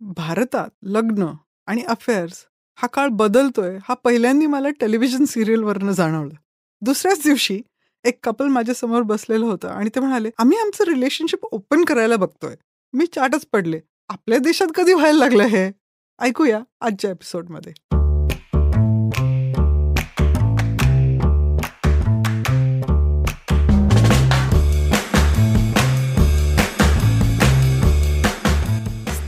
भारतात लग्न आणि अफेअर्स हा काळ बदलतोय हा पहिल्यांदा मला टेलिव्हिजन सिरियलवरनं जाणवलं दुसऱ्याच दिवशी एक कपल माझ्यासमोर बसलेलं होतं आणि ते म्हणाले आम्ही आमचं रिलेशनशिप ओपन करायला बघतोय मी चाटच पडले आपल्या देशात कधी व्हायला लागलं हे ऐकूया आजच्या एपिसोडमध्ये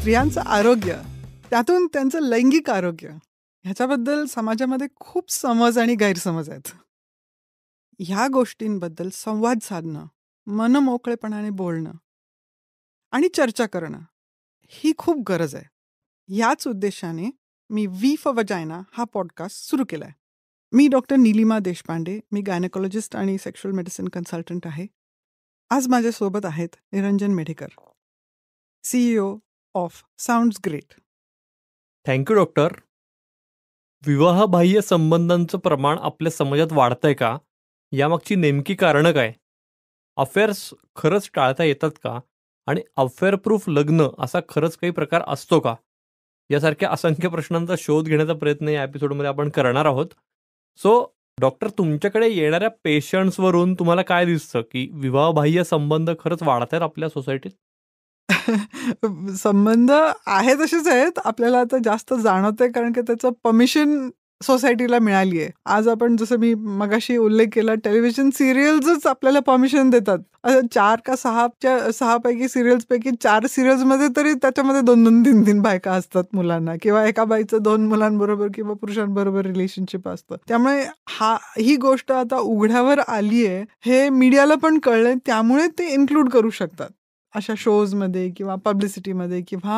स्त्रियांचं आरोग्य त्यातून त्यांचं लैंगिक आरोग्य ह्याच्याबद्दल समाजामध्ये खूप समज आणि गैरसमज आहेत ह्या गोष्टींबद्दल संवाद साधणं मोकळेपणाने बोलणं आणि चर्चा करणं ही खूप गरज आहे याच उद्देशाने मी वी फ वजायना हा पॉडकास्ट सुरू केला आहे मी डॉक्टर निलिमा देशपांडे मी गायनेकॉलॉजिस्ट आणि सेक्शुअल मेडिसिन कन्सल्टंट आहे आज माझ्यासोबत आहेत Niranjan Medhekar CEO of sounds great thank you doctor विवाहबाह्य संबंधांचं प्रमाण आपल्या समाजात वाढतंय का यामागची नेमकी कारणं काय अफेअर्स खरंच टाळता येतात का आणि अफेअर प्रूफ लग्न असा खरंच काही प्रकार असतो का यासारख्या असंख्य प्रश्नांचा शोध घेण्याचा प्रयत्न या एपिसोडमध्ये आपण करणार आहोत सो डॉक्टर तुमच्याकडे येणाऱ्या पेशंट्सवरून तुम्हाला काय दिसतं की विवाहबाह्य संबंध खरंच वाढत आहेत आपल्या सोसायटीत संबंध आहे तसेच आहेत आपल्याला आता जास्त जाणवतंय कारण की त्याचं परमिशन सोसायटीला मिळाली आहे आज आपण जसं मी मगाशी उल्लेख केला टेलिव्हिजन सिरियल्सच आपल्याला परमिशन देतात चार का सहाच्या सहा पैकी सिरियल्स पैकी चार सिरियल्स मध्ये तरी त्याच्यामध्ये दोन दोन तीन तीन बायका असतात मुलांना किंवा एका बाईचं दोन मुलांबरोबर किंवा पुरुषांबरोबर रिलेशनशिप असतं त्यामुळे हा ही गोष्ट आता उघड्यावर आली आहे हे मीडियाला पण कळलंय त्यामुळे ते इन्क्लूड करू शकतात अशा मध्ये किंवा पब्लिसिटीमध्ये किंवा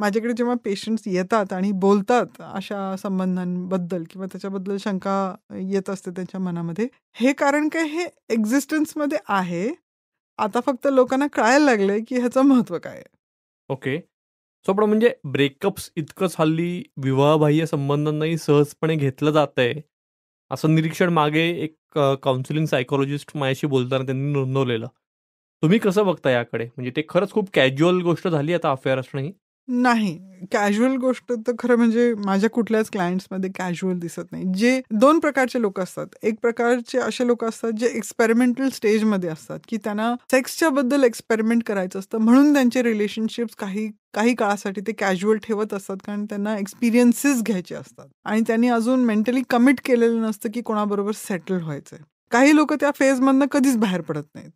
माझ्याकडे जेव्हा पेशंट्स येतात आणि बोलतात अशा संबंधांबद्दल किंवा त्याच्याबद्दल शंका येत असते त्यांच्या मनामध्ये हे कारण काय हे एक्झिस्टन्समध्ये आहे आता फक्त लोकांना कळायला लागलंय की ह्याचं महत्व काय ओके सो पण म्हणजे ब्रेकअप्स इतकंच हल्ली विवाहबाह्य संबंधांनाही सहजपणे घेतलं जात आहे असं निरीक्षण मागे एक काउन्सिलिंग सायकोलॉजिस्ट माझ्याशी बोलताना त्यांनी नोंदवलेलं तुम्ही कसं बघता याकडे म्हणजे ते खरंच खूप कॅज्युअल गोष्ट झाली आता अफेअर असणं ही नाही कॅज्युअल गोष्ट तर खरं म्हणजे माझ्या कुठल्याच मध्ये कॅज्युअल दिसत नाही जे दोन प्रकारचे लोक असतात एक प्रकारचे असे लोक असतात जे एक्सपेरिमेंटल मध्ये असतात की त्यांना सेक्सच्या बद्दल एक्सपेरिमेंट करायचं असतं म्हणून त्यांचे रिलेशनशिप्स काही काही काळासाठी ते कॅज्युअल ठेवत असतात कारण त्यांना एक्सपिरियन्सेस घ्यायचे असतात आणि त्यांनी अजून मेंटली कमिट केलेलं नसतं की कोणाबरोबर सेटल व्हायचं काही लोक त्या फेजमधनं कधीच बाहेर पडत नाहीत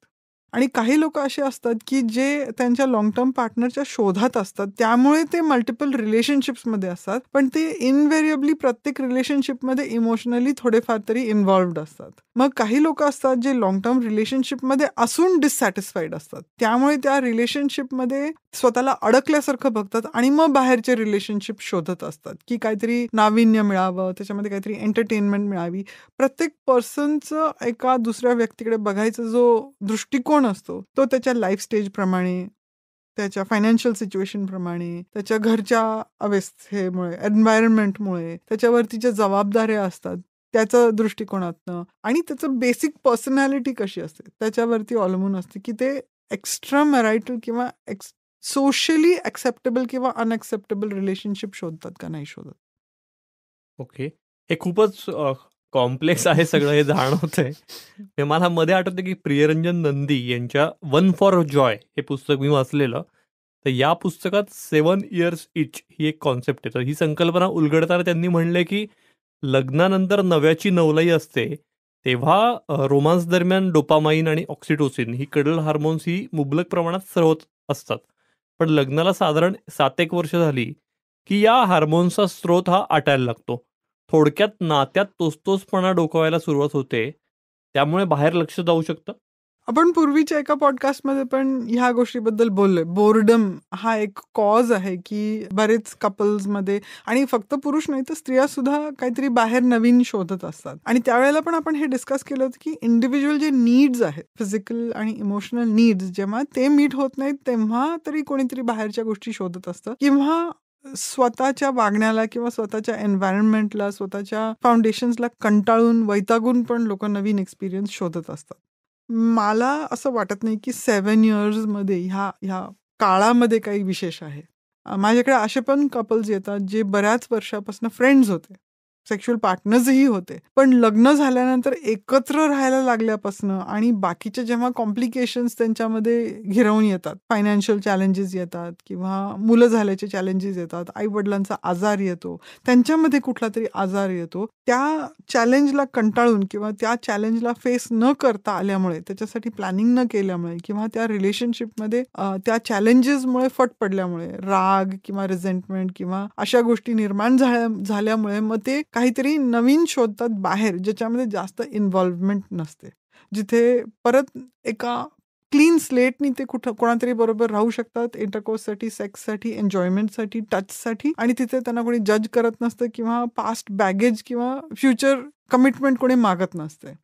आणि काही लोक असे असतात की जे त्यांच्या लॉंग टर्म पार्टनरच्या शोधात असतात त्यामुळे ते मल्टिपल रिलेशनशिप्समध्ये असतात पण ते इनव्हेरिएबली प्रत्येक रिलेशनशिपमध्ये इमोशनली थोडेफार तरी इन्व्हॉल्वड असतात मग काही लोक असतात जे लॉंग टर्म रिलेशनशिपमध्ये असून डिससॅटिस्फाईड असतात त्यामुळे त्या रिलेशनशिपमध्ये स्वतःला अडकल्यासारखं बघतात आणि मग बाहेरचे रिलेशनशिप शोधत असतात की काहीतरी नाविन्य मिळावं त्याच्यामध्ये काहीतरी एंटरटेनमेंट मिळावी प्रत्येक पर्सनचं एका दुसऱ्या व्यक्तीकडे बघायचं जो दृष्टिकोन कोण असतो तो त्याच्या लाईफ प्रमाणे त्याच्या फायनान्शियल प्रमाणे त्याच्या घरच्या अवस्थेमुळे एन्व्हायरमेंटमुळे त्याच्यावरती ज्या जबाबदाऱ्या असतात त्याचं दृष्टिकोनातनं आणि त्याचं बेसिक पर्सनॅलिटी कशी असते त्याच्यावरती अवलंबून असते की ते एक्स्ट्रा मॅरायटल किंवा सोशली ॲक्सेप्टेबल किंवा अनएक्सेप्टेबल रिलेशनशिप शोधतात का नाही शोधत ओके हे खूपच कॉम्प्लेक्स आहे सगळं हे जाणवतंय मला मध्ये आठवतं की प्रियरंजन नंदी यांच्या वन फॉर जॉय हे पुस्तक मी वाचलेलं तर या पुस्तकात सेवन इयर्स इच ही एक कॉन्सेप्ट आहे तर ही संकल्पना उलगडताना त्यांनी म्हणले की लग्नानंतर नव्याची नवलाई असते तेव्हा रोमांस दरम्यान डोपामाइन आणि ऑक्सिटोसिन ही कडल हार्मोन्स ही मुबलक प्रमाणात स्रोत असतात पण लग्नाला साधारण सात एक वर्ष झाली की या हार्मोन्सचा स्रोत हा आटायला लागतो थोडक्यात नात्यात तोचतोचपणा डोकवायला सुरुवात होते त्यामुळे बाहेर लक्ष जाऊ शकतं आपण पूर्वीच्या एका पॉडकास्टमध्ये पण ह्या गोष्टीबद्दल बोललोय बोर्डम हा एक कॉज आहे की बरेच कपल्समध्ये आणि फक्त पुरुष नाही तर स्त्रिया सुद्धा काहीतरी बाहेर नवीन शोधत असतात आणि त्यावेळेला पण आपण हे डिस्कस केलं होतं की इंडिव्हिज्युअल जे नीड्स आहेत फिजिकल आणि इमोशनल नीड्स जेव्हा ते मीट होत नाहीत तेव्हा तरी कोणीतरी बाहेरच्या गोष्टी शोधत असतं किंवा स्वतःच्या वागण्याला किंवा स्वतःच्या एन्व्हायरमेंटला स्वतःच्या फाउंडेशन्सला कंटाळून वैतागून पण लोक नवीन एक्सपिरियन्स शोधत असतात मला असं वाटत नाही की सेवन इयर्समध्ये ह्या ह्या काळामध्ये काही विशेष आहे माझ्याकडे असे पण कपल्स येतात जे बऱ्याच वर्षापासून फ्रेंड्स होते सेक्शुअल पार्टनर्सही होते पण लग्न झाल्यानंतर एकत्र राहायला लागल्यापासून आणि बाकीचे जेव्हा कॉम्प्लिकेशन्स त्यांच्यामध्ये घिरवून येतात फायनान्शियल चॅलेंजेस येतात किंवा मुलं झाल्याचे चॅलेंजेस येतात आई वडिलांचा आजार येतो त्यांच्यामध्ये कुठला तरी आजार येतो त्या चॅलेंजला कंटाळून किंवा त्या चॅलेंजला फेस न करता आल्यामुळे त्याच्यासाठी प्लॅनिंग न केल्यामुळे किंवा त्या रिलेशनशिपमध्ये त्या चॅलेंजेसमुळे फट पडल्यामुळे राग किंवा रिझेंटमेंट किंवा अशा गोष्टी निर्माण झाल्यामुळे मग ते काहीतरी नवीन शोधतात बाहेर ज्याच्यामध्ये जास्त इन्व्हॉल्वमेंट नसते जिथे परत एका क्लीन स्लेटनी ते कुठं कोणातरी बरोबर राहू शकतात इंटरकोर्ससाठी सेक्ससाठी एन्जॉयमेंटसाठी टचसाठी आणि तिथे त्यांना कोणी जज करत नसतं किंवा पास्ट बॅगेज किंवा फ्युचर कमिटमेंट कोणी मागत नसते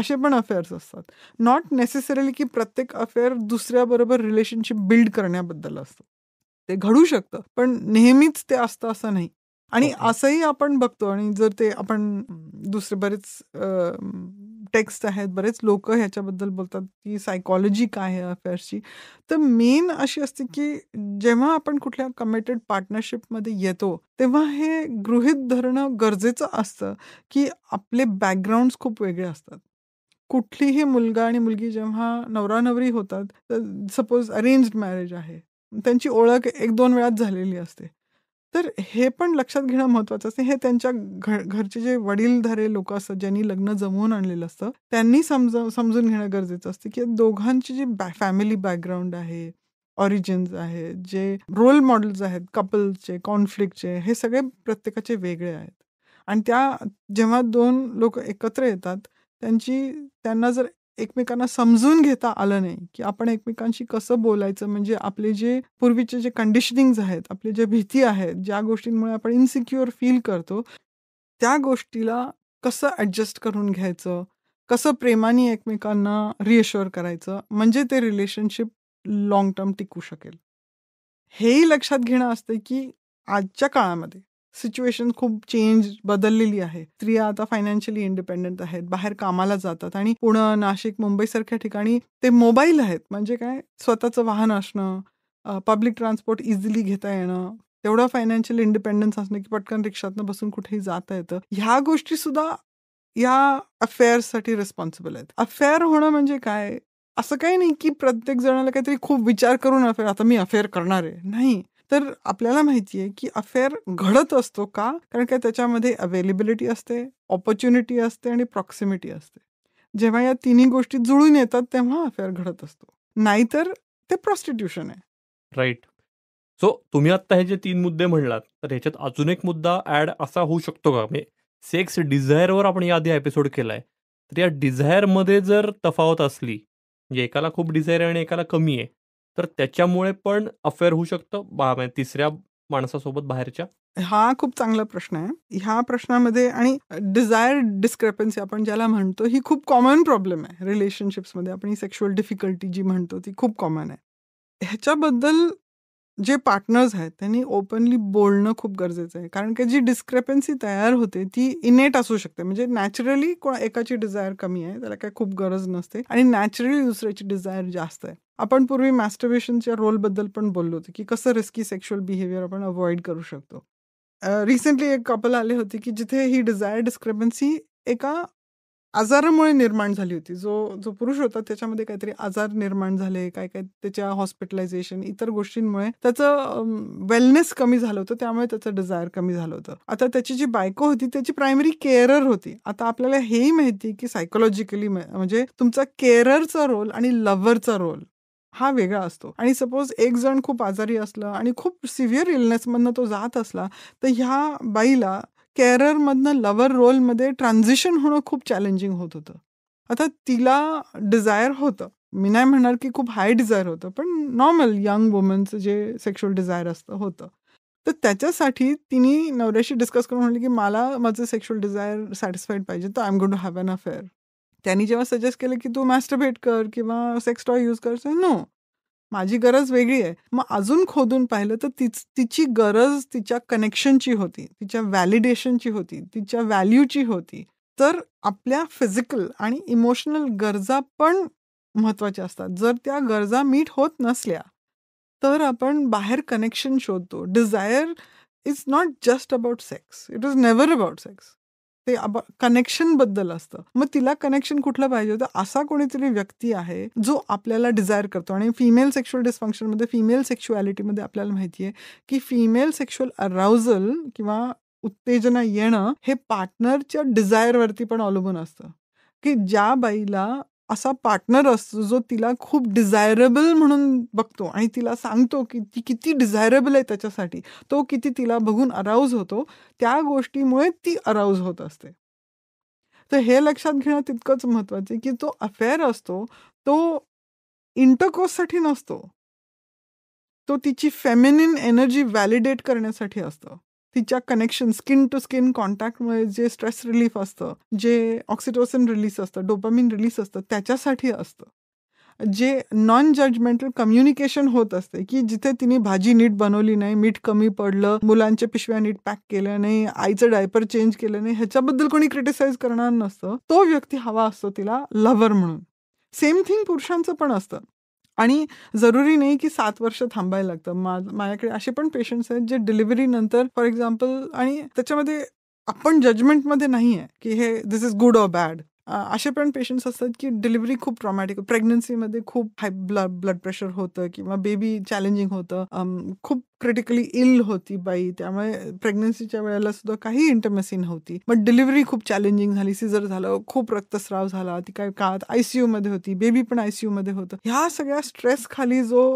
असे पण अफेअर्स असतात नॉट नेसेसरली की प्रत्येक अफेअर दुसऱ्याबरोबर रिलेशनशिप बिल्ड करण्याबद्दल असतं ते घडू शकतं पण नेहमीच ते असतं असं नाही आणि असंही आपण बघतो आणि जर ते आपण दुसरे बरेच टेक्स्ट आहेत बरेच लोक ह्याच्याबद्दल बोलतात की सायकॉलॉजी काय आहे अफेअर्सची तर मेन अशी असते की जेव्हा आपण कुठल्या कमिटेड पार्टनरशिपमध्ये येतो तेव्हा हे गृहित धरणं गरजेचं असतं की आपले बॅकग्राऊंड खूप वेगळे असतात कुठलीही मुलगा आणि मुलगी जेव्हा नवरा नवरी होतात तर सपोज अरेंज्ड मॅरेज आहे त्यांची ओळख एक दोन वेळात झालेली असते तर हे पण लक्षात घेणं महत्वाचं असतं हे त्यांच्या घर घरचे जे वडीलधारे लोक असतात ज्यांनी लग्न जमवून आणलेलं असतं त्यांनी समज समजून घेणं गरजेचं असतं की दोघांची जी बॅ फॅमिली बॅकग्राऊंड आहे ऑरिजिन्स आहेत जे रोल मॉडेल्स आहेत कपल्सचे कॉन्फ्लिक्टचे हे सगळे प्रत्येकाचे वेगळे आहेत आणि त्या जेव्हा दोन लोक एकत्र येतात त्यांची त्यांना जर एकमेकांना समजून घेता आलं नाही की आपण एकमेकांशी कसं बोलायचं म्हणजे आपले जे पूर्वीचे जे कंडिशनिंग्ज आहेत आपले जे भीती आहेत ज्या गोष्टींमुळे आपण इनसिक्युअर फील करतो त्या गोष्टीला कसं ॲडजस्ट करून घ्यायचं कसं प्रेमाने एकमेकांना रिएश्युअर करायचं म्हणजे ते रिलेशनशिप लॉंग टर्म टिकू शकेल हेही लक्षात घेणं असतं की आजच्या काळामध्ये सिच्युएशन खूप चेंज बदललेली आहे स्त्रिया आता फायनान्शियली इंडिपेंडेंट आहेत बाहेर कामाला जातात आणि पुणे नाशिक मुंबई सारख्या ठिकाणी ते मोबाईल आहेत म्हणजे काय स्वतःचं वाहन असणं पब्लिक ट्रान्सपोर्ट इझिली घेता येणं तेवढं फायनान्शियल इंडिपेंडन्स असणं की पटकन रिक्षातनं बसून कुठेही जाता येतं ह्या गोष्टी सुद्धा या अफेअर्ससाठी रिस्पॉन्सिबल आहेत अफेअर होणं म्हणजे काय असं काही नाही की प्रत्येक जणाला काहीतरी खूप विचार करून अफेअर आता मी अफेअर करणार आहे नाही तर आपल्याला माहिती आहे की अफेअर घडत असतो का कारण काय त्याच्यामध्ये अवेलेबिलिटी असते ऑपॉर्च्युनिटी असते आणि प्रॉक्सिमिटी असते जेव्हा या तिन्ही गोष्टी जुळून येतात तेव्हा अफेअर घडत असतो नाहीतर ते प्रॉस्टिट्युशन आहे राईट सो तुम्ही आता हे जे तीन मुद्दे म्हणलात तर ह्याच्यात अजून एक मुद्दा ऍड असा होऊ शकतो का म्हणजे सेक्स डिझायरवर आपण याआधी एपिसोड केलाय तर या डिझायरमध्ये जर तफावत असली म्हणजे एकाला खूप डिझायर आहे आणि एकाला कमी आहे तर त्याच्यामुळे पण अफेअर होऊ शकतं म्हणजे तिसऱ्या माणसासोबत बाहेरच्या हा खूप चांगला प्रश्न आहे ह्या प्रश्नामध्ये आणि डिझायर डिस्क्रेपन्सी आपण ज्याला म्हणतो ही खूप कॉमन प्रॉब्लेम आहे रिलेशनशिप्समध्ये आपण ही सेक्शुअल डिफिकल्टी जी म्हणतो ती खूप कॉमन आहे ह्याच्याबद्दल जे पार्टनर्स आहेत त्यांनी ओपनली बोलणं खूप गरजेचं आहे कारण की जी डिस्क्रेपन्सी तयार होते ती इनेट असू शकते म्हणजे नॅचरली कोणा एकाची डिझायर कमी आहे त्याला काय खूप गरज नसते आणि नॅचरली दुसऱ्याची डिझायर जास्त आहे आपण पूर्वी मॅस्टर्बेशनच्या रोलबद्दल पण बोललो होतो की कसं रिस्की सेक्शुअल बिहेवियर आपण अवॉइड करू शकतो रिसेंटली एक कपल आले होते की जिथे ही डिझायर डिस्क्रिपन्सी एका आजारामुळे निर्माण झाली होती जो जो पुरुष होता त्याच्यामध्ये काहीतरी आजार निर्माण झाले काय काय त्याच्या हॉस्पिटलायझेशन इतर गोष्टींमुळे त्याचं वेलनेस कमी झालं होतं त्यामुळे त्याचं डिझायर कमी झालं होतं आता त्याची जी बायको होती त्याची प्रायमरी केअरर होती आता आपल्याला हेही माहिती की सायकोलॉजिकली म्हणजे तुमचा केअररचा रोल आणि लव्हरचा रोल हा वेगळा असतो आणि सपोज एक जण खूप आजारी असलं आणि खूप सिव्हिअर इलनेसमधनं तो जात असला तर ह्या बाईला मधनं लवर रोलमध्ये ट्रान्झिशन होणं खूप चॅलेंजिंग होत होतं आता तिला डिझायर होतं मी नाही म्हणणार की खूप हाय डिझायर होतं पण नॉर्मल यंग वुमनचं जे सेक्शुअल डिझायर असतं होतं तर त्याच्यासाठी तिने नवऱ्याशी डिस्कस करून म्हटलं की मला माझं सेक्शुअल डिझायर सॅटिस्फाईड पाहिजे तर आय एम गोड टू हॅव अन अफेअर त्यांनी जेव्हा सजेस्ट केलं की तू भेट कर किंवा सेक्स टॉय यूज कर नो माझी गरज वेगळी आहे मग अजून खोदून पाहिलं तर तिच तिची गरज तिच्या कनेक्शनची होती तिच्या व्हॅलिडेशनची होती तिच्या व्हॅल्यूची होती तर आपल्या फिजिकल आणि इमोशनल गरजा पण महत्त्वाच्या असतात जर त्या गरजा मीट होत नसल्या तर आपण बाहेर कनेक्शन शोधतो desire is not just about sex it is never about sex ते कनेक्शन बद्दल असतं मग तिला कनेक्शन कुठलं पाहिजे होतं असा कोणीतरी व्यक्ती आहे जो आपल्याला डिझायर करतो आणि फिमेल सेक्शुअल डिस्फंक्शनमध्ये फिमेल मध्ये आपल्याला माहिती आहे की फिमेल सेक्शुअल अराउजल किंवा उत्तेजना येणं हे पार्टनरच्या डिझायरवरती पण अवलंबून असतं की ज्या बाईला असा पार्टनर असतो जो तिला खूप डिझायरेबल म्हणून बघतो आणि तिला सांगतो की ती किती डिझायरेबल आहे त्याच्यासाठी तो किती तिला बघून अराऊज होतो त्या गोष्टीमुळे ती अराऊज होत असते तर हे लक्षात घेणं तितकंच महत्त्वाचे की तो अफेअर असतो तो इंटरकोर्ससाठी नसतो तो तिची फेमिनिन एनर्जी व्हॅलिडेट करण्यासाठी असतो तिच्या कनेक्शन स्किन टू स्किन कॉन्टॅक्टमुळे जे स्ट्रेस रिलीफ असतं जे ऑक्सिटोसिन रिलीज असतं डोपामिन रिलीज असतं त्याच्यासाठी असतं जे नॉन जजमेंटल कम्युनिकेशन होत असते की जिथे तिने भाजी नीट बनवली नाही मीठ कमी पडलं मुलांच्या पिशव्या नीट पॅक केल्या नाही आईचं डायपर चेंज केलं नाही ह्याच्याबद्दल कोणी क्रिटिसाइज करणार नसतं तो व्यक्ती हवा असतो तिला लव्हर म्हणून सेम थिंग पुरुषांचं पण असतं आणि जरुरी नाही की सात वर्ष थांबायला लागतं माझ्याकडे असे पण पेशंट्स आहेत जे डिलिव्हरी नंतर फॉर एक्झाम्पल आणि त्याच्यामध्ये आपण जजमेंटमध्ये नाही आहे की हे this is good or bad असे पण पेशंट्स असतात की डिलिव्हरी खूप ट्रॉमॅटिक प्रेग्नन्सीमध्ये खूप हाय ब्लड ब्लड प्रेशर होतं किंवा बेबी चॅलेंजिंग होतं खूप क्रिटिकली इल होती बाई त्यामुळे प्रेग्नन्सीच्या वेळेला सुद्धा काही इंटरमेसी नव्हती मग डिलिव्हरी खूप चॅलेंजिंग झाली सिझर झालं खूप रक्तस्राव झाला ती काय काळात आयसीयू मध्ये होती बेबी पण आयसीयू मध्ये होतं ह्या सगळ्या स्ट्रेस खाली जो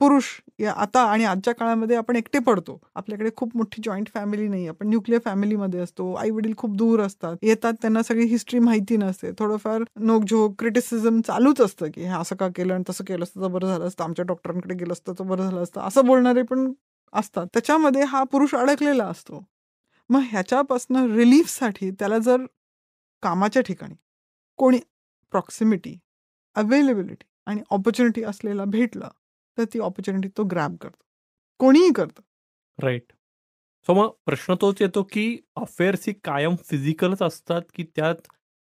पुरुष या आता आणि आजच्या काळामध्ये आपण एकटे पडतो आपल्याकडे खूप मोठी जॉईंट फॅमिली नाही आपण न्यूक्लिअर फॅमिलीमध्ये असतो आई वडील खूप दूर असतात येतात त्यांना सगळी हिस्ट्री माहिती नसते थोडंफार नोकझोक क्रिटिसिझम चालूच असतं की हे असं का केलं आणि तसं केलं असतं तर बरं झालं असतं आमच्या डॉक्टरांकडे गेलं असतं तर बरं झालं असतं असं बोलणारे पण असतात त्याच्यामध्ये हा पुरुष अडकलेला असतो मग ह्याच्यापासनं रिलीफसाठी त्याला जर कामाच्या ठिकाणी कोणी प्रॉक्सिमिटी अवेलेबिलिटी आणि ऑपॉर्च्युनिटी असलेला भेटला तर ती ऑपॉर्च्युनिटी तो ग्रॅब करतो कोणीही करतं राईट सो मग प्रश्न तोच येतो की अफेअर्स ही कायम फिजिकलच असतात की त्यात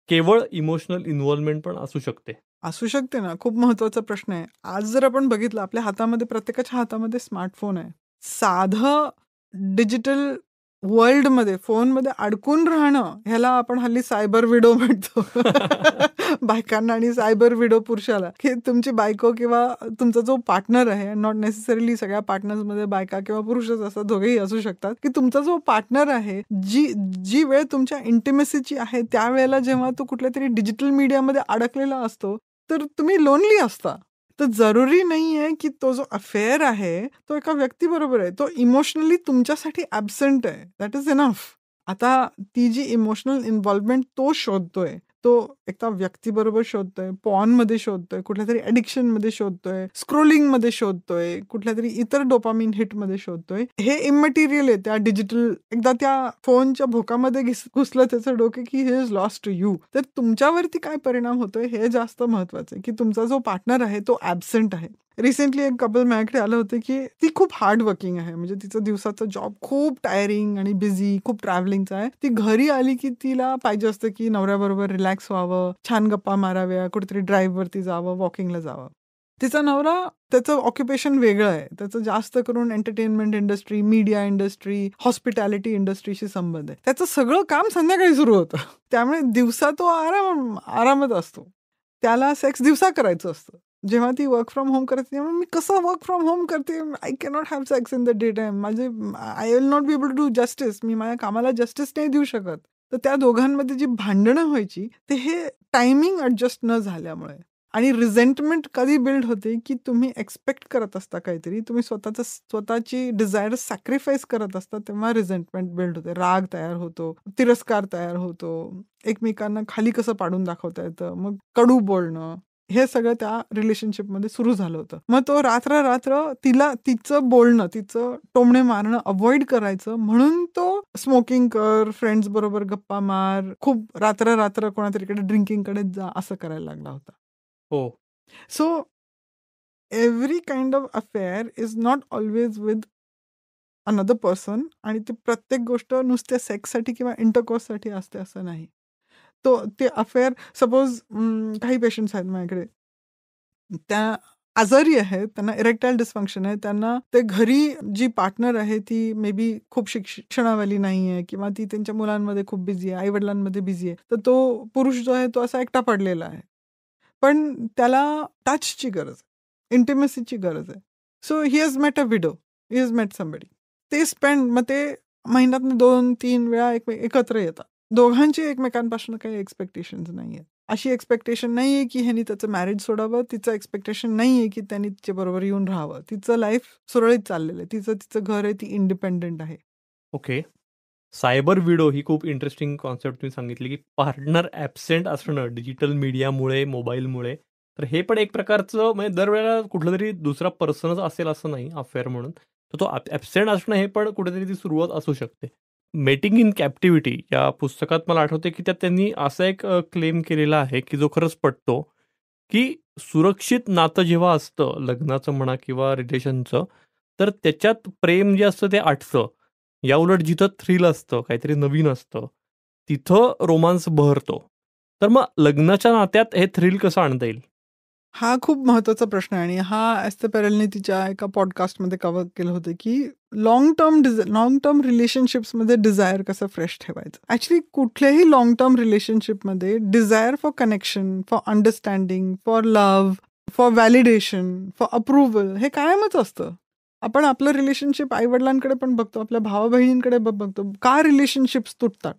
केवळ इमोशनल इन्व्हॉल्वमेंट पण असू शकते असू शकते ना खूप महत्वाचा प्रश्न आहे आज जर आपण बघितलं आपल्या हातामध्ये प्रत्येकाच्या हातामध्ये स्मार्टफोन आहे साधं डिजिटल वर्ल्डमध्ये फोनमध्ये अडकून राहणं ह्याला आपण हल्ली सायबर विडो म्हणतो बायकांना आणि सायबर विडो पुरुषाला की तुमची बायको किंवा तुमचा जो पार्टनर आहे नॉट नेसेसरीली सगळ्या मध्ये बायका किंवा पुरुषच असतात दोघेही असू शकतात की तुमचा जो पार्टनर आहे जी जी वेळ तुमच्या इंटिमेसीची आहे त्यावेळेला जेव्हा तो कुठल्या तरी डिजिटल मीडियामध्ये अडकलेला असतो तर तुम्ही लोनली असता तर जरुरी नाही आहे की तो जो अफेअर आहे तो एका बरोबर आहे तो इमोशनली तुमच्यासाठी ॲबसेंट आहे दॅट इज इनफ आता ती जी इमोशनल इन्व्हॉल्वमेंट तो शोधतोय तो एकदा व्यक्तीबरोबर शोधतोय मध्ये शोधतोय कुठल्या तरी मध्ये शोधतोय स्क्रोलिंग मध्ये शोधतोय कुठल्या तरी इतर डोपामिन मध्ये शोधतोय हे इमटेरियल आहे त्या डिजिटल एकदा त्या फोनच्या भोकामध्ये घुसलं त्याचं डोके की हे इज लॉस्ट टू यू तर तुमच्यावरती काय परिणाम होतोय हे जास्त महत्वाचं आहे की तुमचा जो पार्टनर आहे तो ॲबसेंट आहे रिसेंटली एक कपल माझ्याकडे आलं होतं की ती खूप हार्ड वर्किंग आहे म्हणजे तिचं दिवसाचा जॉब खूप टायरिंग आणि बिझी खूप ट्रॅव्हलिंगचा आहे ती घरी आली की तिला पाहिजे असतं की नवऱ्याबरोबर रिलॅक्स व्हावं छान गप्पा माराव्या कुठेतरी ड्राईव्हवरती जावं वॉकिंगला जावं तिचा नवरा त्याचं ऑक्युपेशन वेगळं आहे त्याचं जास्त करून entertainment industry media industry hospitality इंडस्ट्रीशी संबंध आहे त्याचं सगळं काम संध्याकाळी सुरू होतं त्यामुळे दिवसा तो आराम आरामच असतो त्याला सेक्स दिवसा करायचं असतं जेव्हा ती वर्क फ्रॉम होम करते तेव्हा मी कसं वर्क फ्रॉम होम करते I cannot have sex in the day time माझे I will not be able to do justice मी माझ्या कामाला जस्टिस नाही देऊ शकत तर त्या दोघांमध्ये जी भांडणं व्हायची ते हे टायमिंग ॲडजस्ट न झाल्यामुळे आणि रिझेंटमेंट कधी बिल्ड होते की तुम्ही एक्सपेक्ट करत असता काहीतरी तुम्ही स्वतःचं स्वतःची डिझायर सॅक्रिफाईस करत असता तेव्हा रिझेंटमेंट बिल्ड होते राग तयार होतो तिरस्कार तयार होतो एकमेकांना खाली कसं पाडून दाखवता येतं मग कडू बोलणं हे सगळं त्या रिलेशनशिपमध्ये सुरू झालं होतं मग तो रात्र रात्र तिला तिचं बोलणं तिचं टोमणे मारणं अवॉइड करायचं म्हणून तो स्मोकिंग कर फ्रेंड्स बरोबर गप्पा मार खूप रात्र रात्र कोणातरीकडे कडे जा असं करायला लागला होता हो so every kind of affair is not always with another person आणि ती प्रत्येक गोष्ट नुसत्या सेक्ससाठी किंवा इंटरकोर्ससाठी असते असं नाही तो ते अफेअर सपोज mm, काही पेशंट्स आहेत माझ्याकडे त्या आजारी आहेत त्यांना इरेक्टाईल डिस्फंक्शन आहे त्यांना ते घरी जी पार्टनर आहे ती मे बी खूप शिक्षणावाली नाही आहे किंवा ती त्यांच्या मुलांमध्ये खूप बिझी आहे आई वडिलांमध्ये बिझी आहे तर तो पुरुष जो आहे तो असा एकटा पडलेला आहे पण त्याला टचची गरज आहे इंटिमेसीची गरज आहे so he has met a widow he has met somebody ते स्पेंड मग ते महिन्यातून दोन तीन वेळा एक एकत्र येतात दोघांची एकमेकांपासून काही एक्सपेक्टेशन नाही आहेत अशी एक्सपेक्टेशन नाही आहे की ह्यानी त्याचं मॅरेज सोडावं तिचं एक्सपेक्टेशन नाही आहे की त्यांनी तिच्याबरोबर येऊन राहावं तिचं लाईफ सुरळीत चाललेलं आहे तिचं तिचं घर आहे ती इंडिपेंडेंट आहे ओके सायबर विडो ही खूप इंटरेस्टिंग कॉन्सेप्ट तुम्ही सांगितली की पार्टनर ऍबसेंट असणं डिजिटल मीडियामुळे मोबाईलमुळे तर हे पण एक प्रकारचं म्हणजे दरवेळेला कुठला तरी दुसरा पर्सनच असेल असं नाही अफेअर म्हणून तर तो ऍबसेंट असणं हे पण कुठेतरी ती सुरुवात असू शकते मेटिंग इन कॅप्टिव्हिटी या पुस्तकात मला आठवते की त्यात त्यांनी असा एक क्लेम केलेला आहे की जो खरंच पटतो की सुरक्षित नातं जेव्हा असतं लग्नाचं म्हणा किंवा रिलेशनचं तर त्याच्यात प्रेम जे असतं ते आठतं या उलट जिथं थ्रिल असतं काहीतरी नवीन असतं तिथं रोमांस बहरतो तर मग लग्नाच्या नात्यात हे थ्रिल कसं आणता येईल हा खूप महत्वाचा प्रश्न आहे आणि हा ॲस्ते पॅरलने तिच्या एका पॉडकास्टमध्ये कव्हर केलं होतं की long term डिझ long term रिलेशनशिप्समध्ये Dzire कसं फ्रेश ठेवायचं ॲक्च्युली कुठल्याही लॉंग टर्म रिलेशनशिपमध्ये Dzire for connection for understanding for love for validation for approval हे कायमच असतं आपण आपलं रिलेशनशिप आईवडिलांकडे पण बघतो आपल्या भावा बहिणींकडे बघतो का रिलेशनशिप्स तुटतात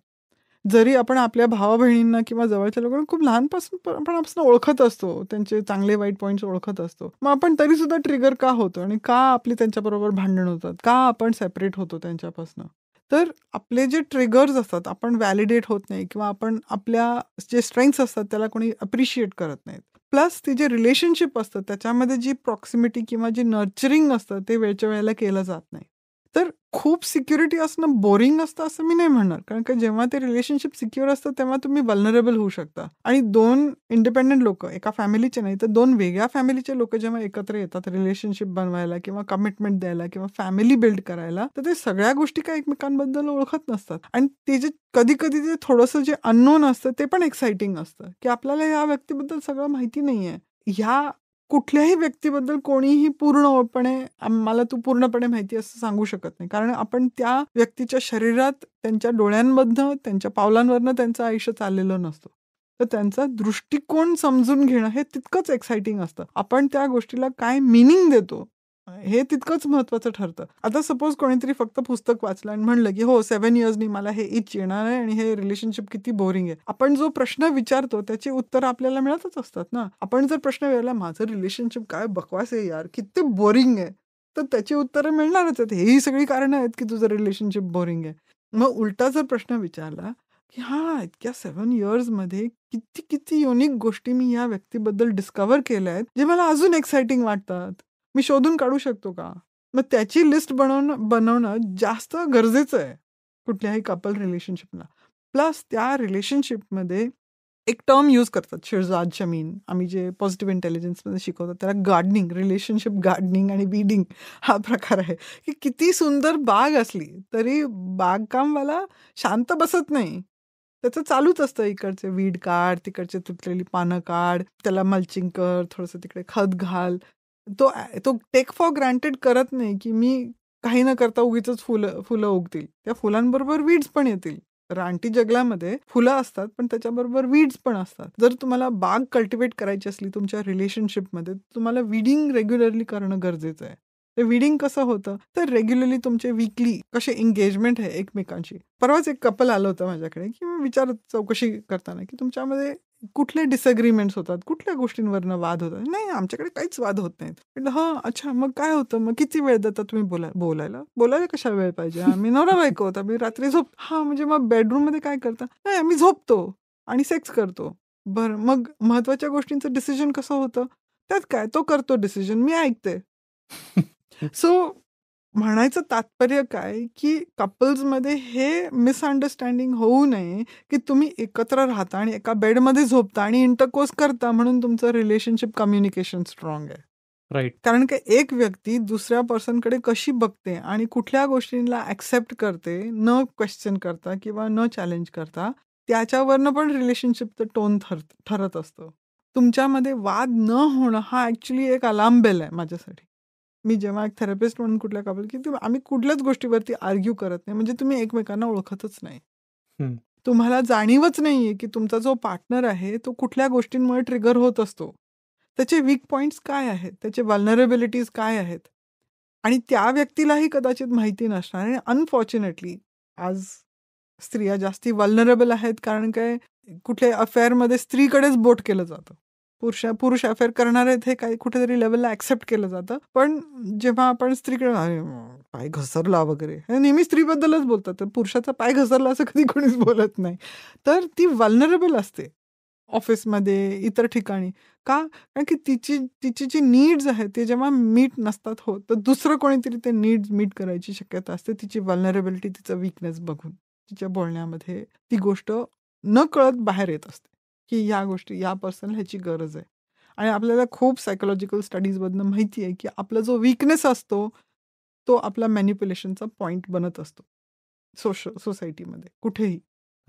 जरी आपण आपल्या भावा बहिणींना किंवा जवळच्या लोकांना खूप लहानपासून आपण आपण ओळखत असतो त्यांचे चांगले वाईट पॉईंट्स ओळखत असतो मग आपण तरी सुद्धा ट्रिगर का होतो आणि का आपली त्यांच्याबरोबर भांडण होतात का आपण सेपरेट होतो त्यांच्यापासून तर आपले जे ट्रिगर्स असतात आपण व्हॅलिडेट होत नाही किंवा आपण आपल्या जे स्ट्रेंथ्स असतात त्याला कोणी अप्रिशिएट करत नाहीत प्लस ती जे रिलेशनशिप असतात त्याच्यामध्ये जी प्रॉक्सिमिटी किंवा जी नर्चरिंग असतं ते वेळच्या वेळेला केलं जात नाही तर खूप सिक्युरिटी असणं बोरिंग असतं असं मी नाही म्हणणार कारण की जेव्हा ते रिलेशनशिप सिक्युअर असतं तेव्हा तुम्ही वल्नरेबल होऊ शकता आणि दोन इंडिपेंडेंट लोक एका फॅमिलीचे नाही तर दोन वेगळ्या फॅमिलीचे लोक जेव्हा एकत्र येतात रिलेशनशिप बनवायला किंवा कमिटमेंट द्यायला किंवा फॅमिली बिल्ड करायला तर ते सगळ्या गोष्टी काय एकमेकांबद्दल ओळखत नसतात आणि ते जे कधी कधी ते थोडंसं जे अननोन असतं ते पण एक्साइटिंग असतं की आपल्याला या व्यक्तीबद्दल सगळं माहिती नाहीये ह्या कुठल्याही व्यक्तीबद्दल कोणीही पूर्णपणे मला तू पूर्णपणे माहिती असं सांगू शकत नाही कारण आपण त्या व्यक्तीच्या शरीरात त्यांच्या डोळ्यांमधनं त्यांच्या पावलांवरनं त्यांचं आयुष्य चाललेलं नसतं तर त्यांचा दृष्टिकोन समजून घेणं हे तितकंच एक्साइटिंग असतं आपण त्या गोष्टीला काय मिनिंग देतो हे तितकंच महत्वाचं ठरतं आता सपोज कोणीतरी फक्त पुस्तक वाचलं आणि म्हणलं की हो सेव्हन इयर्सनी मला हे इच येणार आहे आणि हे रिलेशनशिप किती बोरिंग आहे आपण जो प्रश्न विचारतो त्याची उत्तर आपल्याला मिळतच असतात ना आपण जर प्रश्न विचारला माझं रिलेशनशिप काय बकवास आहे यार किती बोरिंग आहे तर त्याची उत्तरं मिळणारच आहेत हेही सगळी कारणं आहेत की तुझं रिलेशनशिप बोरिंग आहे मग उलटा जर प्रश्न विचारला की हा इतक्या सेव्हन मध्ये किती किती युनिक गोष्टी मी या व्यक्तीबद्दल डिस्कवर केल्या आहेत जे मला अजून एक्साइटिंग वाटतात मी शोधून काढू शकतो का मग त्याची लिस्ट बनवणं बनवणं जास्त गरजेचं आहे कुठल्याही कपल रिलेशनशिपला प्लस त्या रिलेशनशिपमध्ये एक टर्म यूज करतात शिरजाद जमीन आम्ही जे पॉझिटिव्ह इंटेलिजन्समध्ये शिकवतो त्याला गार्डनिंग रिलेशनशिप गार्डनिंग आणि बीडिंग हा प्रकार आहे की किती सुंदर बाग असली तरी बागकामवाला शांत बसत नाही त्याचं चालूच असतं इकडचे वीड काढ तिकडचे तुटलेली पानं काढ त्याला मल्चिंग कर थोडंसं तिकडे खत घाल तो तो टेक फॉर ग्रांटेड करत नाही की मी काही न करता उगीच फुलं फुलं उगतील त्या फुलांबरोबर वीड्स पण येतील रानटी जगलामध्ये फुलं असतात पण त्याच्याबरोबर वीड्स पण असतात जर तुम्हाला बाग कल्टिवेट करायची असली तुमच्या रिलेशनशिपमध्ये तुम्हाला विडिंग रेग्युलरली करणं गरजेचं आहे ते रिडिंग कसं होतं तर रेग्युलरली तुमचे वीकली कसे एंगेजमेंट आहे एकमेकांशी परवाच एक कपल आलं होतं माझ्याकडे की मी विचार चौकशी करताना की तुमच्यामध्ये कुठले डिसअग्रीमेंट्स होतात कुठल्या गोष्टींवरनं वाद होतात नाही आमच्याकडे काहीच वाद होत नाहीत म्हटलं हां अच्छा मग काय होतं मग किती वेळ देतात तुम्ही बोला बोलायला बोलायला कशा वेळ पाहिजे आम्ही नवरा बायको होता मी रात्री झोप हा म्हणजे मग बेडरूम मध्ये काय करता नाही आम्ही झोपतो आणि सेक्स करतो बरं मग महत्वाच्या गोष्टींचं डिसिजन कसं होतं त्यात काय तो करतो डिसिजन मी ऐकते सो म्हणायचं तात्पर्य काय की कपल्समध्ये हे मिसअंडरस्टँडिंग होऊ नये की तुम्ही एकत्र राहता आणि एका बेडमध्ये झोपता आणि इंटरकोर्स करता म्हणून तुमचं रिलेशनशिप कम्युनिकेशन स्ट्रॉंग आहे राईट कारण की एक व्यक्ती दुसऱ्या पर्सनकडे कशी बघते आणि कुठल्या गोष्टींना ऍक्सेप्ट करते न क्वेश्चन करता किंवा न चॅलेंज करता त्याच्यावरनं पण रिलेशनशिपचं टोन ठरत असतं तुमच्यामध्ये वाद न होणं हा ऍक्च्युली एक अलाम बेल आहे माझ्यासाठी मी जेव्हा एक थेरपिस्ट म्हणून कुठल्या काबल की आम्ही कुठल्याच गोष्टीवरती आर्ग्यू करत नाही म्हणजे तुम्ही एकमेकांना ओळखतच नाही तुम्हाला जाणीवच नाहीये की तुमचा जो पार्टनर आहे तो कुठल्या गोष्टींमुळे ट्रिगर होत असतो त्याचे वीक पॉइंट्स काय आहेत त्याचे वल्नरेबिलिटीज काय आहेत आणि त्या व्यक्तीलाही कदाचित माहिती नसणार आणि अनफॉर्च्युनेटली आज स्त्रिया जास्ती वल्नरेबल आहेत कारण काय कुठल्या अफेअरमध्ये स्त्रीकडेच बोट केलं जातं पुरुषा पुरुष अफेअर करणार आहेत हे काही कुठेतरी लेवलला ऍक्सेप्ट केलं जातं पण जेव्हा आपण स्त्रीकडे पाय घसरला वगैरे नेहमी स्त्रीबद्दलच बोलतात तर पुरुषाचा पाय घसरला असं कधी कोणीच बोलत नाही तर ती वल्नरेबल असते ऑफिसमध्ये इतर ठिकाणी का कारण की तिची तिची जी नीड्स आहेत ते जेव्हा मीट नसतात होत तर दुसरं कोणीतरी ते नीड्स मीट करायची शक्यता असते तिची वल्नरेबिलिटी तिचं वीकनेस बघून तिच्या बोलण्यामध्ये ती गोष्ट न कळत बाहेर येत असते की या गोष्टी या पर्सन ह्याची गरज आहे आणि आपल्याला खूप सायकोलॉजिकल स्टडीजमधनं माहिती आहे की आपला जो वीकनेस असतो तो आपला मॅनिप्युलेशनचा पॉईंट बनत असतो सोश सोसायटीमध्ये कुठेही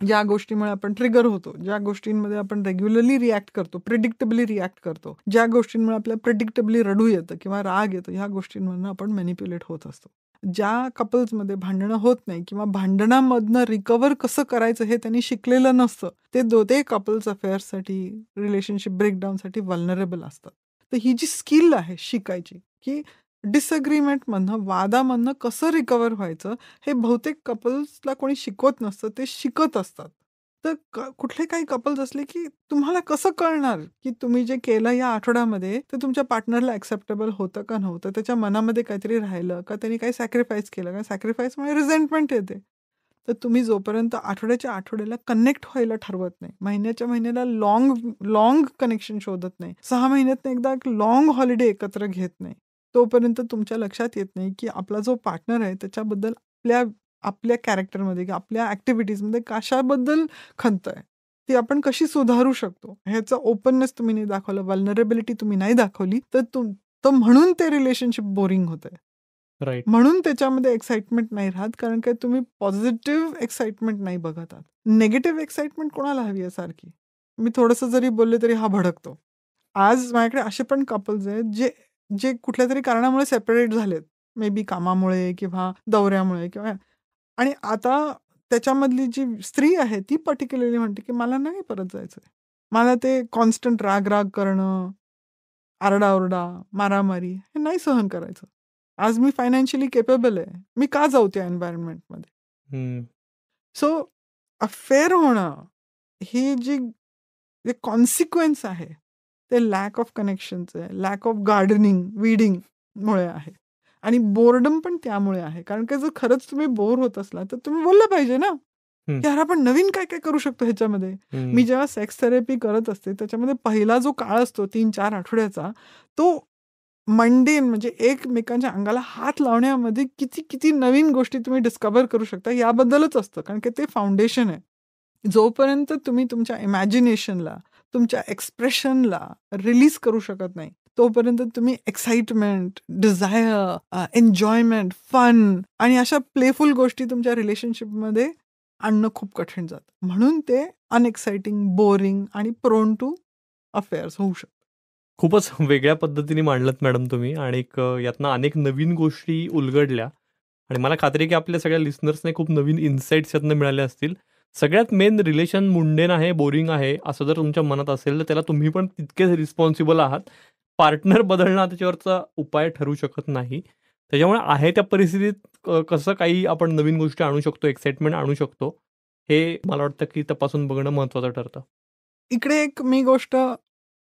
ज्या गोष्टीमुळे आपण ट्रिगर होतो ज्या गोष्टींमध्ये आपण रेग्युलरली रिॲक्ट करतो प्रिडिक्टेबली रिॲक्ट करतो ज्या गोष्टींमुळे आपल्याला प्रिडिक्टेबली रडू येतं किंवा राग येतो ह्या गोष्टींमधनं आपण मॅनिप्युलेट होत असतो ज्या कपल्समध्ये भांडणं होत नाही किंवा भांडणामधनं रिकवर कसं करायचं हे त्यांनी शिकलेलं नसतं ते दो ते कपल्स अफेअर्ससाठी रिलेशनशिप ब्रेकडाऊनसाठी वल्नरेबल असतात तर ही जी स्किल आहे शिकायची की डिसअग्रीमेंटमधनं वादामधनं कसं रिकवर व्हायचं हे बहुतेक कपल्सला कोणी शिकवत नसतं ते शिकत असतात तर कुठले काही कपल्स असले की तुम्हाला कसं कळणार की तुम्ही जे केलं या आठवड्यामध्ये ते तुमच्या पार्टनरला ऍक्सेप्टेबल होतं का नव्हतं त्याच्या मनामध्ये काहीतरी राहिलं का त्यांनी काही सॅक्रिफाईस केलं का सॅक्रिफाईस म्हणजे रिझेंटमेंट येते तर तुम्ही जोपर्यंत आठवड्याच्या आठवड्याला कनेक्ट व्हायला ठरवत नाही महिन्याच्या महिन्याला लॉंग लॉंग कनेक्शन शोधत नाही सहा महिन्यात एकदा एक लॉंग हॉलिडे एकत्र घेत नाही तोपर्यंत तुमच्या लक्षात येत नाही की आपला जो पार्टनर आहे त्याच्याबद्दल आपल्या आपल्या कॅरेक्टरमध्ये किंवा आपल्या मध्ये कशाबद्दल खंत आहे ती आपण कशी सुधारू शकतो ह्याचा ओपननेस तुम्ही नाही दाखवलं वल्नरेबिलिटी तुम्ही नाही दाखवली तर तुम तर म्हणून ते रिलेशनशिप बोरिंग होत आहे राईट म्हणून त्याच्यामध्ये एक्साइटमेंट नाही राहत कारण काय तुम्ही पॉझिटिव्ह एक्साइटमेंट नाही बघत आहात नेगेटिव्ह एक्साइटमेंट कोणाला हवी आहे सारखी मी थोडंसं जरी बोलले तरी हा भडकतो आज माझ्याकडे असे पण कपल्स आहेत जे जे कुठल्या तरी कारणामुळे सेपरेट झालेत मे बी कामामुळे किंवा दौऱ्यामुळे किंवा आणि आता त्याच्यामधली जी स्त्री आहे ती पर्टिक्युलरली म्हणते की मला नाही परत जायचंय मला ते कॉन्स्टंट राग राग करणं आरडाओरडा मारामारी हे नाही सहन करायचं आज मी फायनान्शियली केपेबल आहे मी का जाऊ त्या एन्व्हायरमेंटमध्ये सो अफेअर होणं ही जी जे कॉन्सिक्वेन्स आहे ते लॅक ऑफ कनेक्शनचं आहे लॅक ऑफ गार्डनिंग विडिंगमुळे आहे आणि बोर्डम पण त्यामुळे आहे कारण की जर खरंच तुम्ही बोर होत असला तर तुम्ही बोललं पाहिजे ना की आपण नवीन काय काय करू शकतो ह्याच्यामध्ये मी जेव्हा सेक्स थेरपी करत असते त्याच्यामध्ये पहिला जो काळ असतो तीन चार आठवड्याचा तो मंडे म्हणजे एकमेकांच्या अंगाला हात लावण्यामध्ये किती किती नवीन गोष्टी तुम्ही डिस्कवर करू शकता याबद्दलच असतं कारण की ते फाउंडेशन आहे जोपर्यंत तुम्ही तुमच्या इमॅजिनेशनला तुमच्या एक्सप्रेशनला रिलीज करू शकत नाही तोपर्यंत तुम्ही एक्साइटमेंट डिझायर एन्जॉयमेंट फन आणि अशा प्लेफुल गोष्टी तुमच्या रिलेशनशिपमध्ये आणणं खूप कठीण जातं म्हणून ते अनएक्साइटिंग बोरिंग आणि प्रोन टू अफेअर्स होऊ शकतात खूपच वेगळ्या पद्धतीने मांडलत मॅडम तुम्ही आणि यातनं अनेक नवीन गोष्टी उलगडल्या आणि मला खात्री आहे की आपल्या सगळ्या लिस्नर्सने खूप नवीन इन्साइट्स यातनं मिळाल्या असतील सगळ्यात मेन रिलेशन मुंडेन आहे बोरिंग आहे असं जर तुमच्या मनात असेल तर त्याला तुम्ही पण तितकेच रिस्पॉन्सिबल आहात पार्टनर बदलणं त्याच्यावरचा उपाय ठरू शकत नाही त्याच्यामुळे आहे त्या परिस्थितीत कसं काही आपण नवीन गोष्टी आणू शकतो एक्साइटमेंट आणू शकतो हे मला वाटतं की तपासून बघणं महत्वाचं ठरतं इकडे एक मी गोष्ट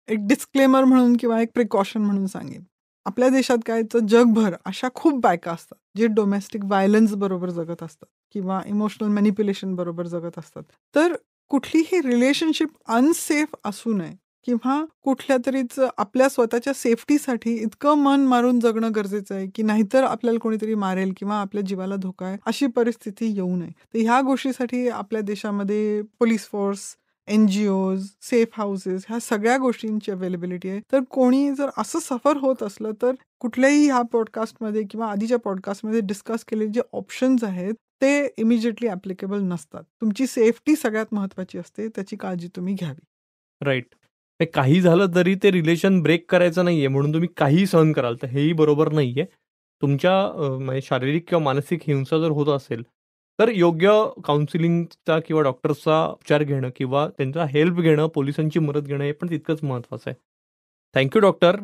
एक डिस्क्लेमर म्हणून किंवा एक प्रिकॉशन म्हणून सांगेन आपल्या देशात काय तर जगभर अशा खूप बायका असतात जे डोमेस्टिक व्हायलन्स बरोबर जगत असतात किंवा इमोशनल मॅनिप्युलेशन बरोबर जगत असतात तर कुठलीही रिलेशनशिप अनसेफ असू नये किंवा कुठल्या तरीच आपल्या स्वतःच्या सेफ्टीसाठी इतकं मन मारून जगणं गरजेचं आहे की नाहीतर आपल्याला कोणीतरी मारेल किंवा आपल्या जीवाला धोका आहे अशी परिस्थिती येऊ नये तर ह्या गोष्टीसाठी आपल्या देशामध्ये पोलीस फोर्स एन जी ओज सेफ हाऊसेस ह्या सगळ्या गोष्टींची अवेलेबिलिटी आहे तर कोणी जर असं सफर होत असलं तर कुठल्याही ह्या पॉडकास्टमध्ये किंवा आधीच्या पॉडकास्टमध्ये डिस्कस केलेले जे ऑप्शन्स आहेत ते इमिजिएटली ॲप्लिकेबल नसतात तुमची सेफ्टी सगळ्यात महत्त्वाची असते त्याची काळजी तुम्ही घ्यावी राईट ते काही झालं तरी ते रिलेशन ब्रेक करायचं नाहीये म्हणून तुम्ही काही सहन कराल तर हेही बरोबर नाहीये तुमच्या म्हणजे शारीरिक किंवा मानसिक हिंसा जर होत असेल तर योग्य काउन्सिलिंगचा किंवा डॉक्टर्सचा उपचार घेणं किंवा त्यांचा हेल्प घेणं, पोलिसांची मदत घेणं हे पण तितकंच महत्त्वाचं आहे. Thank you doctor.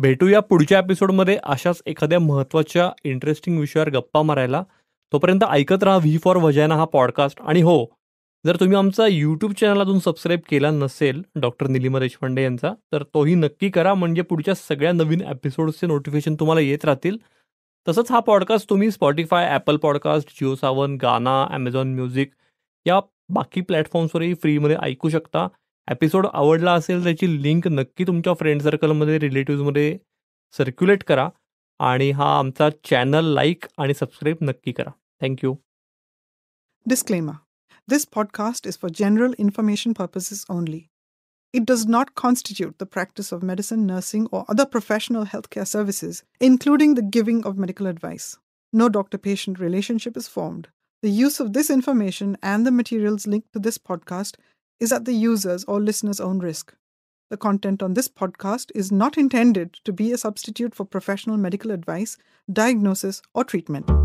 भेटूया पुढच्या एपिसोडमध्ये अशाच एखाद्या महत्त्वाच्या इंटरेस्टिंग विषयावर गप्पा मारायला. तोपर्यंत ऐकत राहा व्ही फॉर वजायना हा पॉडकास्ट आणि हो जर तुम्ही आमचा यूट्यूब चॅनल अजून सबस्क्राईब केला नसेल डॉक्टर निलिमा देशपांडे यांचा तर तोही नक्की करा म्हणजे पुढच्या सगळ्या नवीन एपिसोडचे नोटिफिकेशन तुम्हाला येत राहतील तसंच हा पॉडकास्ट तुम्ही Spotify Apple podcast Jio Saavn Gaana Amazon music या बाकी प्लॅटफॉर्म्सवरही फ्रीमध्ये ऐकू शकता एपिसोड आवडला असेल त्याची लिंक नक्की तुमच्या फ्रेंड सर्कलमध्ये रिलेटिव्हमध्ये सर्क्युलेट करा आणि हा आमचा चॅनल लाईक आणि सबस्क्राईब नक्की करा thank you disclaimer This podcast is for general information purposes only. It does not constitute the practice of medicine, nursing, or other professional healthcare services, including the giving of medical advice. No doctor patient relationship is formed. The use of this information and the materials linked to this podcast is at the user's or listener's own risk. The content on this podcast is not intended to be a substitute for professional medical advice, diagnosis, or treatment.